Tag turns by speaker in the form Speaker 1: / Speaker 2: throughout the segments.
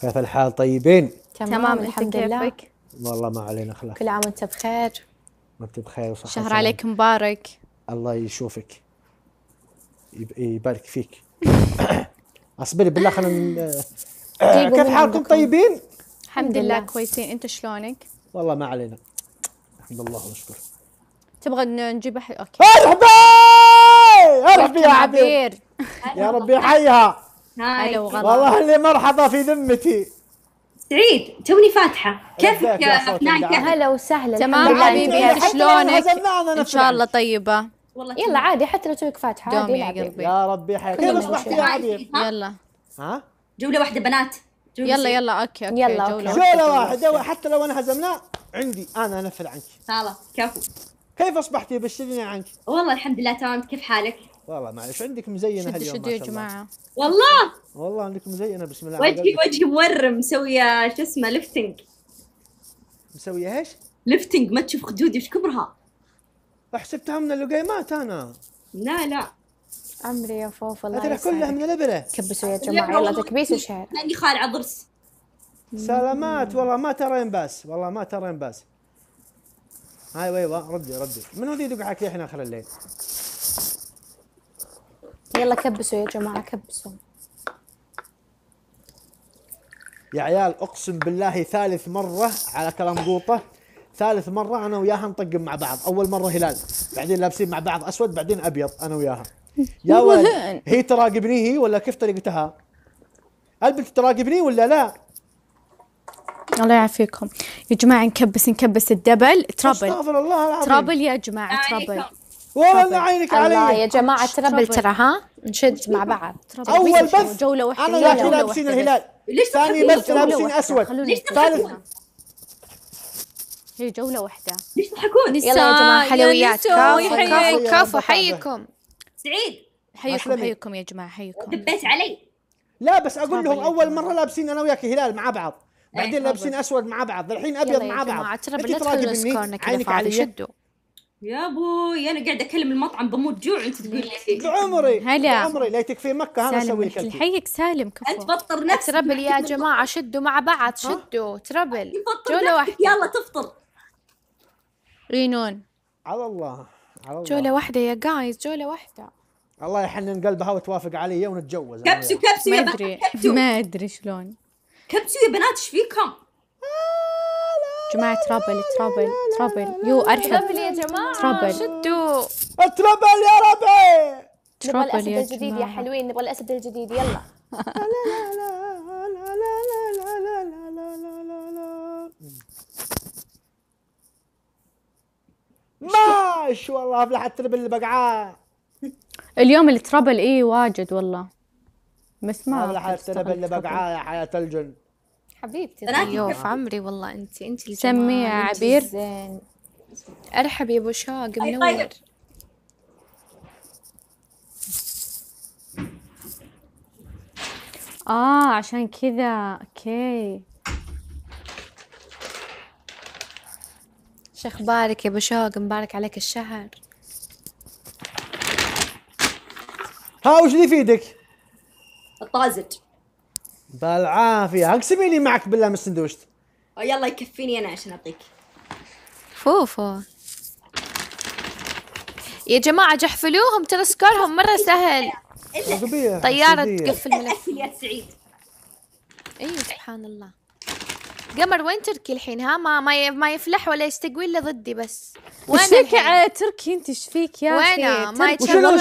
Speaker 1: كيف الحال طيبين؟ تمام الحمد لله والله ما علينا خلاص كل عام وانت بخير وانت بخير وصحة شهر عليك مبارك الله يشوفك يبارك فيك اصبري بالله خلينا كيف حالكم طيبين؟ الحمد لله كويسين انت شلونك؟ والله ما علينا الحمد لله ونشكر تبغى نجيب احد اوكي ارحبي ارحبي يا عبير
Speaker 2: يا ربي حيها
Speaker 1: هلا وغلا والله اللي مرحبا في ذمتي سعيد توني فاتحه كيفك يا فنان هلا وسهلا تمام حبيبي شلونك ان شاء الله طيبه والله يلا عادي حتى لو تونك فاتحه عادي يا قلبي يا ربي حياك كيف اصبحت يا يلا ها جوله واحده بنات يلا يلا اوكي اوكي يلا جولة, أوكي. جولة واحدة حتى لو انا هزمنا عندي انا انفل عنك خلاص كفو كيف اصبحتي بشرني عنك؟ والله الحمد لله تمام كيف حالك؟ والله معلش عندك مزينه هاليوم شدوا يا جماعه والله والله عندك مزينه بسم الله وجهي وجهي مورم مسويه آه، شو اسمه ليفتنج مسويه ايش؟ ليفتنج ما تشوف خدودي ايش كبرها احسبتها من اللقيمات انا لا لا عمري يا فوف الله ترى كلها من الابره كبسوا يا جماعه يلا تكبيس وشعر لاني خالع ضرس سلامات والله ما ترين باس والله ما ترين باس هاي ويوه ردي ردي منو ذي يدق عليك لحين اخر الليل يلا كبسوا يا جماعة كبسوا يا عيال اقسم بالله ثالث مرة على كلام قوطة ثالث مرة انا وياها نطقم مع بعض، اول مرة هلال، بعدين لابسين مع بعض اسود بعدين ابيض انا وياها. يا ولد هي تراقبني هي ولا كيف طريقتها؟ البنت تراقبني ولا لا؟ الله يعافيكم. يا جماعة نكبس نكبس الدبل ترابل. استغفر الله العظيم. ترابل يا جماعة ترابل. والله عينك علي يا جماعة ترابل ترى ها نشد مع بعض أول بث جولة واحدة أنا لابسين الهلال ليش ثاني بث لابسين أسود ثالث هي جولة واحدة ليش تضحكون؟ يلا يا جماعة حلويات كفو كفو كفو حيكم سعيد حيكم حيكم يا جماعة حيكم دبيت علي لا بس أقول لهم أول مرة لابسين أنا وياك هلال مع بعض بعدين لابسين أسود مع بعض الحين أبيض مع بعض ترى لا تخلص كونك عينك علي شدوا يا ابوي انا قاعد اكلم المطعم بموت جوع انت تقول لي بعمري هلا بعمري لا تكفي مكه انا اسوي لك الحيك سالم كفو انت بطر نفسك تربل يا جماعه شدوا مع بعض شدوا تربل جوله واحده يلا تفطر رينون على الله على الله جوله واحده يا جايز جوله واحده الله يحنن قلبها وتوافق علي ونتجوز كبسوا كبسوا يا بنات ما ادري شلون كبسوا يا بنات ايش فيكم جماعة ترابل ترابل ترابل يو أرحب ترابل يا جماعة ترابل شدوا ترابل يا ربي نبغى الأسد الجديد يا حلوين نبغى الأسد الجديد يلا لا لا لا لا لا لا لا لا لا لا لا ماش والله افلح التربل اللي بقعاه اليوم الترابل ايه واجد والله ما افلح التربل اللي بقعاه يا حياة الجن حبيبتي ضيوف طيب. في عمري والله انت انت اللي سميها عبير زين ارحب يا ابو شوق طيب، منور طيب. اه عشان كذا اوكي شخبارك يا ابو شوق مبارك عليك الشهر ها وش اللي في ايدك؟ الطازج بالعافيه اقسميني معك بالله من السندوشت يلا يكفيني انا عشان اعطيك فوفو يا جماعة جحفلوهم ترى سكورهم مرة سهل طيارة تقفل الملف يا سعيد اي سبحان الله قمر وين تركي الحين ها ما ما, ما يفلح ولا يستقوي الا ضدي بس وين فيك على تركي انت ايش فيك يا وين ما يتشرب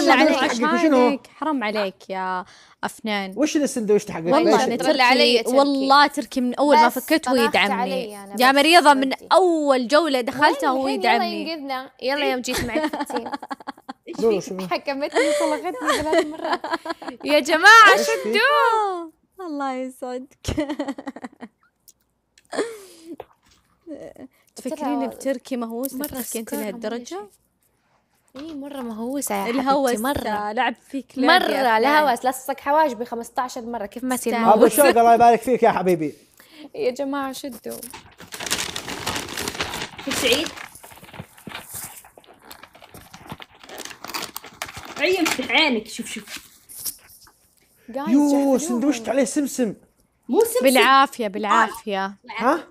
Speaker 1: عليك حرام عليك يا افنان وش السندويش حقك والله انا تركي علي تركي. والله تركي من اول ما فكرت هو يدعمني يا مريضه من اول جوله دخلتها هو يدعمني يلا ينقذنا يلا يوم جيت معك حكمتني وطلقتني ثلاث مرات يا جماعه شدوه الله يسعدك تفكرين بتركي مهووسة مرة كنت لهالدرجة؟ اي مرة مهووسة الهوس مرة آه، لعب فيك
Speaker 2: مرة الهوس
Speaker 1: لصق حواجبي 15 مرة كيف ما يصير ابو الشوق الله يبارك فيك يا حبيبي يا جماعة شدوا في سعيد عي افتح عينك شوف شوف يو سندوشت عليه سمسم مو سمسم بالعافيه آه، بالعافيه آه. ها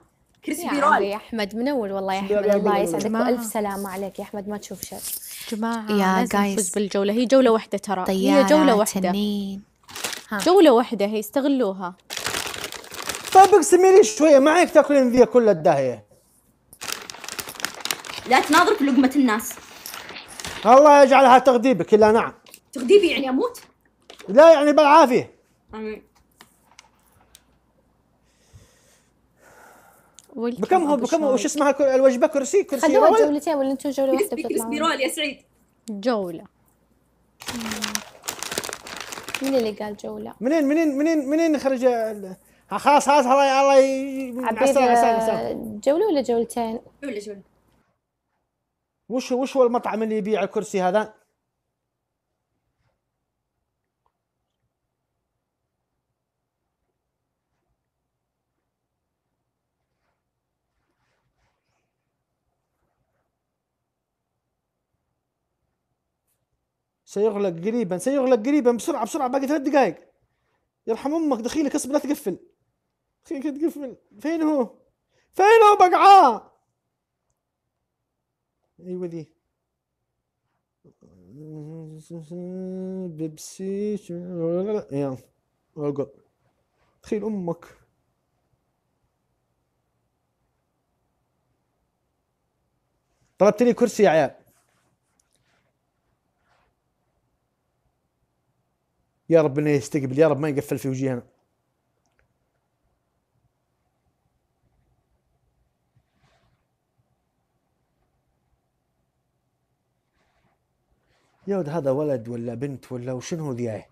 Speaker 1: كريسبي رول يا احمد من اول والله يا احمد الله يسعدك والف سلامه عليك يا احمد ما تشوف شر جماعه يا جايز بالجوله هي جوله واحده ترى هي جوله واحده تنين. جوله واحده هي استغلوها طيب اقسمي لي شويه ما عليك تاكلين ذي كل الداهيه لا تناظر في لقمه الناس الله يجعلها تغذيبك الا نعم تغذيبي يعني اموت؟ لا يعني بالعافيه امين بكم هو بكم هو وش اسمها الوجبه كرسي كرسي خلوها جولتين ولا انتم جوله واحده كريسبي رول يا سعيد جوله مين اللي قال جوله؟ منين منين منين منين خرج خلاص خلاص الله الله آه، جوله ولا جولتين؟ جوله جوله وش وش هو المطعم اللي يبيع الكرسي هذا؟ سيغلق قريبا سيغلق قريبا بسرعه بسرعه باقي ثلاث دقائق يرحم امك دخيلك اصبر لا تقفل دخيلك تقفل فين هو؟ فين هو بقعه؟ ايوه ذي بيبسي يلا اقعد تخيل امك طلبت لي كرسي يا عيال يا ربنا يستقبل يا رب ما يقفل في وجيهنا يا ولد هذا ولد ولا بنت ولا وشنو ذي